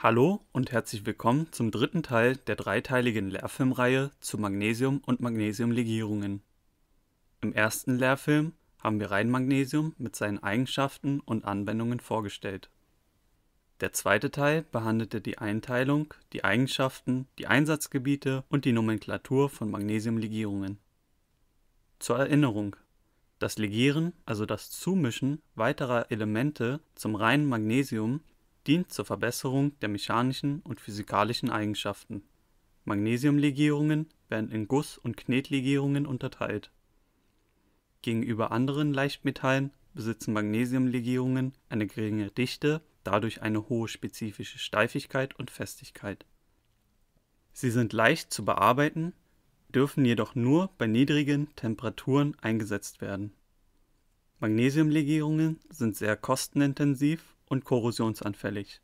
Hallo und herzlich willkommen zum dritten Teil der dreiteiligen Lehrfilmreihe zu Magnesium und Magnesiumlegierungen. Im ersten Lehrfilm haben wir Reinmagnesium mit seinen Eigenschaften und Anwendungen vorgestellt. Der zweite Teil behandelte die Einteilung, die Eigenschaften, die Einsatzgebiete und die Nomenklatur von Magnesiumlegierungen. Zur Erinnerung, das Legieren, also das Zumischen weiterer Elemente zum reinen Magnesium, dient zur Verbesserung der mechanischen und physikalischen Eigenschaften. Magnesiumlegierungen werden in Guss und Knetlegierungen unterteilt. Gegenüber anderen Leichtmetallen besitzen Magnesiumlegierungen eine geringe Dichte, dadurch eine hohe spezifische Steifigkeit und Festigkeit. Sie sind leicht zu bearbeiten, dürfen jedoch nur bei niedrigen Temperaturen eingesetzt werden. Magnesiumlegierungen sind sehr kostenintensiv und korrosionsanfällig.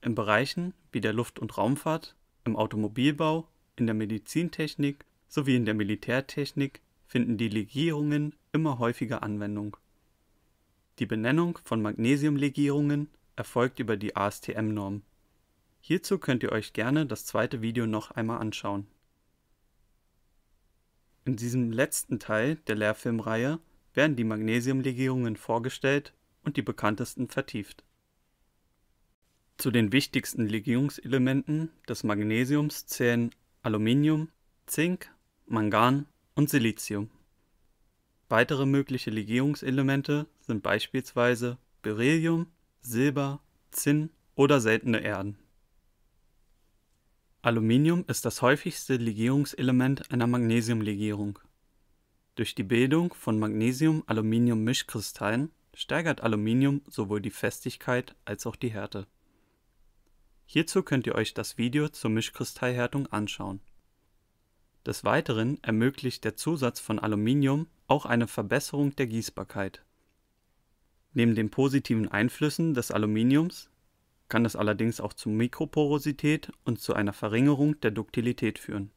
In Bereichen wie der Luft- und Raumfahrt, im Automobilbau, in der Medizintechnik sowie in der Militärtechnik finden die Legierungen immer häufiger Anwendung. Die Benennung von Magnesiumlegierungen erfolgt über die ASTM-Norm. Hierzu könnt ihr euch gerne das zweite Video noch einmal anschauen. In diesem letzten Teil der Lehrfilmreihe werden die Magnesiumlegierungen vorgestellt und die bekanntesten vertieft. Zu den wichtigsten Legierungselementen des Magnesiums zählen Aluminium, Zink, Mangan und Silizium. Weitere mögliche Legierungselemente sind beispielsweise Beryllium, Silber, Zinn oder seltene Erden. Aluminium ist das häufigste Legierungselement einer Magnesiumlegierung. Durch die Bildung von Magnesium-Aluminium-Mischkristallen steigert Aluminium sowohl die Festigkeit als auch die Härte. Hierzu könnt ihr euch das Video zur Mischkristallhärtung anschauen. Des Weiteren ermöglicht der Zusatz von Aluminium auch eine Verbesserung der Gießbarkeit. Neben den positiven Einflüssen des Aluminiums kann es allerdings auch zu Mikroporosität und zu einer Verringerung der Duktilität führen.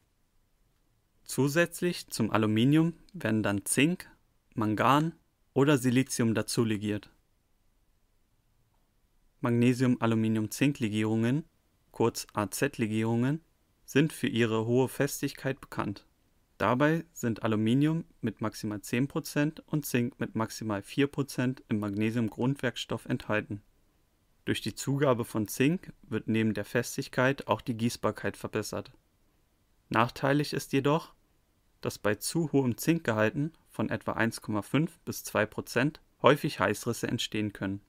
Zusätzlich zum Aluminium werden dann Zink, Mangan, oder Silizium dazulegiert. Magnesium-Aluminium-Zink-Legierungen, kurz AZ-Legierungen, sind für ihre hohe Festigkeit bekannt. Dabei sind Aluminium mit maximal 10% und Zink mit maximal 4% im Magnesium-Grundwerkstoff enthalten. Durch die Zugabe von Zink wird neben der Festigkeit auch die Gießbarkeit verbessert. Nachteilig ist jedoch, dass bei zu hohem Zinkgehalten von etwa 1,5 bis 2 Prozent häufig Heißrisse entstehen können.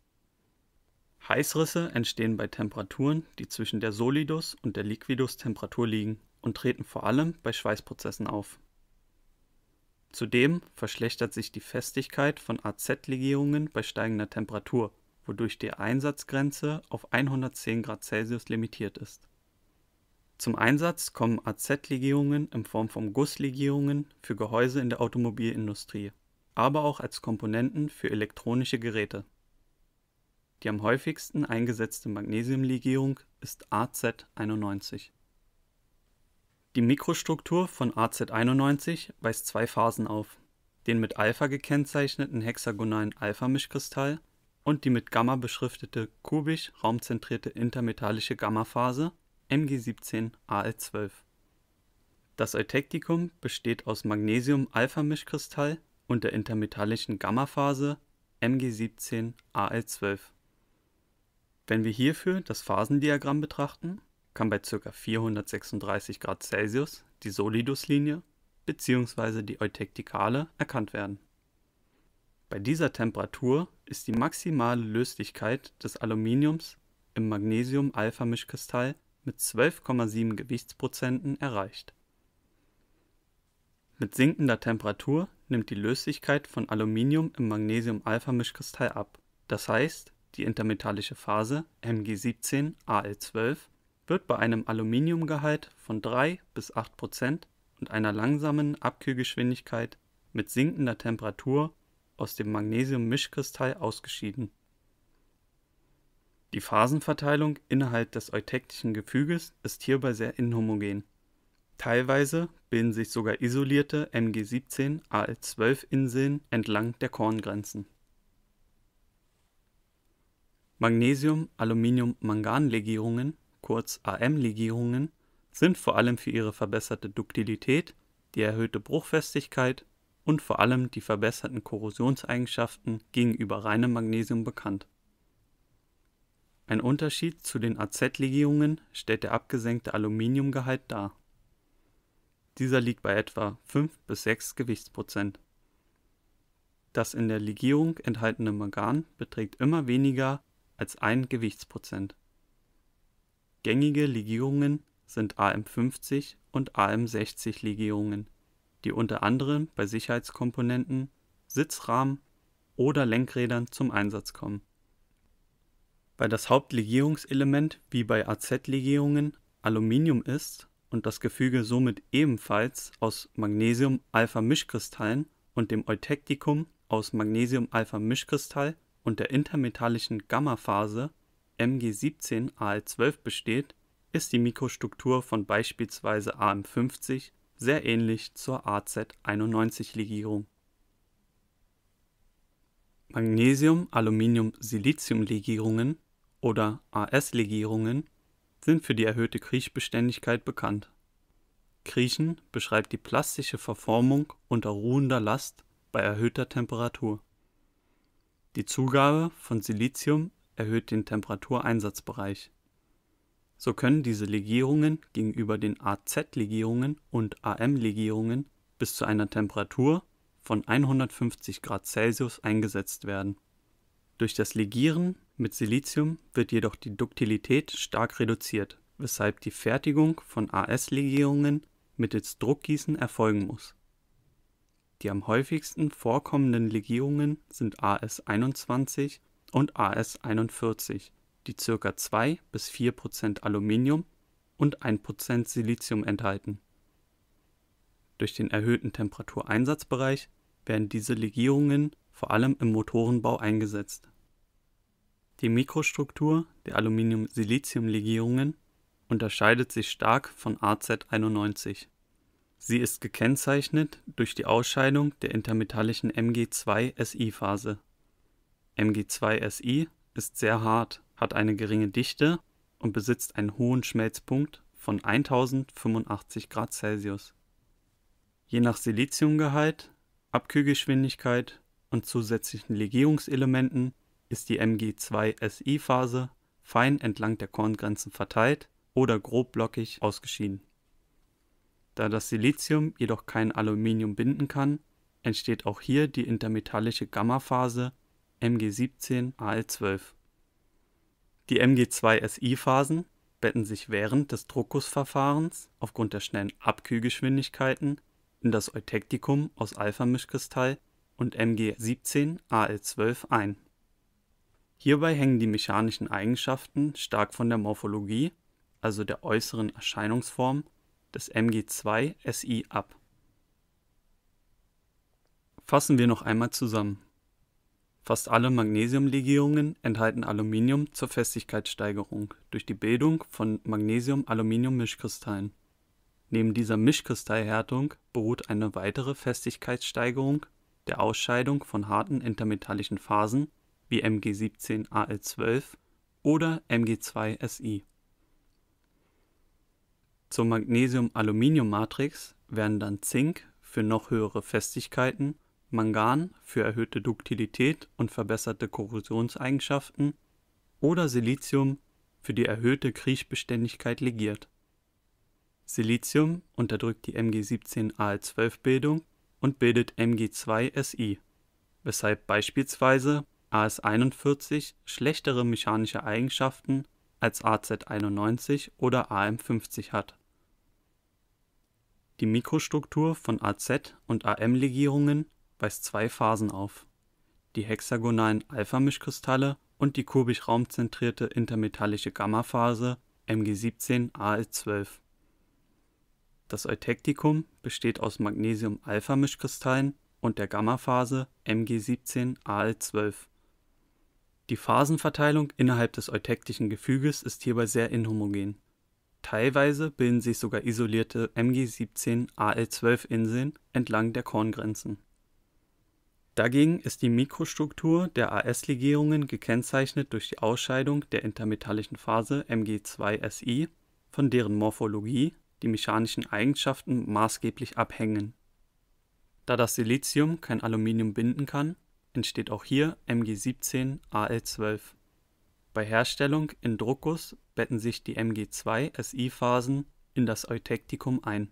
Heißrisse entstehen bei Temperaturen, die zwischen der Solidus- und der Liquidus-Temperatur liegen und treten vor allem bei Schweißprozessen auf. Zudem verschlechtert sich die Festigkeit von AZ-Legierungen bei steigender Temperatur, wodurch die Einsatzgrenze auf 110 Grad Celsius limitiert ist zum Einsatz kommen AZ-Legierungen in Form von Gusslegierungen für Gehäuse in der Automobilindustrie, aber auch als Komponenten für elektronische Geräte. Die am häufigsten eingesetzte Magnesiumlegierung ist AZ91. Die Mikrostruktur von AZ91 weist zwei Phasen auf: den mit Alpha gekennzeichneten hexagonalen Alpha-Mischkristall und die mit Gamma beschriftete kubisch raumzentrierte intermetallische Gamma-Phase Mg17 Al12. Das Eutektikum besteht aus magnesium alpha mischkristall und der intermetallischen γ-Phase Mg17 Al12. Wenn wir hierfür das Phasendiagramm betrachten, kann bei ca. 436 Grad Celsius die Soliduslinie bzw. die Eutektikale erkannt werden. Bei dieser Temperatur ist die maximale Löslichkeit des Aluminiums im magnesium alpha mischkristall mit 12,7 Gewichtsprozenten erreicht. Mit sinkender Temperatur nimmt die Löslichkeit von Aluminium im magnesium alpha mischkristall ab, das heißt, die intermetallische Phase Mg17Al12 wird bei einem Aluminiumgehalt von 3 bis 8 Prozent und einer langsamen Abkühlgeschwindigkeit mit sinkender Temperatur aus dem Magnesium-Mischkristall ausgeschieden die Phasenverteilung innerhalb des eutektischen Gefüges ist hierbei sehr inhomogen. Teilweise bilden sich sogar isolierte Mg17-Al12-Inseln entlang der Korngrenzen. Magnesium-Aluminium-Mangan-Legierungen, kurz AM-Legierungen, sind vor allem für ihre verbesserte Duktilität, die erhöhte Bruchfestigkeit und vor allem die verbesserten Korrosionseigenschaften gegenüber reinem Magnesium bekannt ein Unterschied zu den AZ-Legierungen stellt der abgesenkte Aluminiumgehalt dar. Dieser liegt bei etwa 5 bis 6 Gewichtsprozent. Das in der Legierung enthaltene Mangan beträgt immer weniger als 1 Gewichtsprozent. Gängige Legierungen sind AM50 und AM60 Legierungen, die unter anderem bei Sicherheitskomponenten, Sitzrahmen oder Lenkrädern zum Einsatz kommen weil das Hauptlegierungselement wie bei AZ-Legierungen Aluminium ist und das Gefüge somit ebenfalls aus magnesium alpha mischkristallen und dem Eutektikum aus magnesium alpha mischkristall und der intermetallischen Gamma-Phase Mg17Al12 besteht, ist die Mikrostruktur von beispielsweise AM50 sehr ähnlich zur AZ91-Legierung Magnesium-Aluminium-Silicium-Legierungen oder AS-Legierungen sind für die erhöhte Kriechbeständigkeit bekannt. Kriechen beschreibt die plastische Verformung unter ruhender Last bei erhöhter Temperatur. Die Zugabe von Silicium erhöht den Temperatureinsatzbereich. So können diese Legierungen gegenüber den AZ-Legierungen und AM-Legierungen bis zu einer Temperatur von 150 Grad Celsius eingesetzt werden. Durch das Legieren mit Silizium wird jedoch die Duktilität stark reduziert, weshalb die Fertigung von AS-Legierungen mittels Druckgießen erfolgen muss. Die am häufigsten vorkommenden Legierungen sind AS21 und AS41, die ca. 2 bis 4 Aluminium und 1 Silizium enthalten durch den erhöhten Temperatureinsatzbereich werden diese Legierungen vor allem im Motorenbau eingesetzt. Die Mikrostruktur der Aluminium-Silicium-Legierungen unterscheidet sich stark von AZ91. Sie ist gekennzeichnet durch die Ausscheidung der intermetallischen Mg2-Si-Phase. Mg2-Si ist sehr hart, hat eine geringe Dichte und besitzt einen hohen Schmelzpunkt von 1085 Grad Celsius je nach Siliziumgehalt, Abkühlgeschwindigkeit und zusätzlichen Legierungselementen ist die Mg2-Si-Phase fein entlang der Korngrenzen verteilt oder grobblockig ausgeschieden. Da das Silizium jedoch kein Aluminium binden kann, entsteht auch hier die intermetallische Gamma-Phase Mg17Al12. Die Mg2-Si-Phasen betten sich während des Druckgussverfahrens aufgrund der schnellen Abkühlgeschwindigkeiten in das Eutektikum aus alpha mischkristall und Mg17-Al12 ein. Hierbei hängen die mechanischen Eigenschaften stark von der Morphologie, also der äußeren Erscheinungsform, des Mg2-Si ab. Fassen wir noch einmal zusammen. Fast alle Magnesiumlegierungen enthalten Aluminium zur Festigkeitssteigerung durch die Bildung von Magnesium-Aluminium-Mischkristallen. Neben dieser Mischkristallhärtung beruht eine weitere Festigkeitssteigerung der Ausscheidung von harten intermetallischen Phasen wie Mg17Al12 oder Mg2Si. Zur Magnesium-Aluminium-Matrix werden dann Zink für noch höhere Festigkeiten, Mangan für erhöhte Duktilität und verbesserte Korrosionseigenschaften oder Silizium für die erhöhte Kriechbeständigkeit legiert Silizium unterdrückt die Mg17-Al12-Bildung und bildet Mg2Si, weshalb beispielsweise As41 schlechtere mechanische Eigenschaften als Az91 oder Am50 hat. Die Mikrostruktur von AZ- und AM-Legierungen weist zwei Phasen auf: die hexagonalen alpha mischkristalle und die kubisch raumzentrierte intermetallische gamma phase mg Mg17-Al12 das Eutektikum besteht aus magnesium alpha mischkristallen und der Gammaphase Mg17Al12. Die Phasenverteilung innerhalb des eutektischen Gefüges ist hierbei sehr inhomogen. Teilweise bilden sich sogar isolierte Mg17Al12-Inseln entlang der Korngrenzen. Dagegen ist die Mikrostruktur der AS-Legierungen gekennzeichnet durch die Ausscheidung der intermetallischen Phase Mg2Si von deren Morphologie die mechanischen Eigenschaften maßgeblich abhängen. Da das Silizium kein Aluminium binden kann, entsteht auch hier Mg17Al12. Bei Herstellung in Druckguss betten sich die Mg2-Si-Phasen in das Eutektikum ein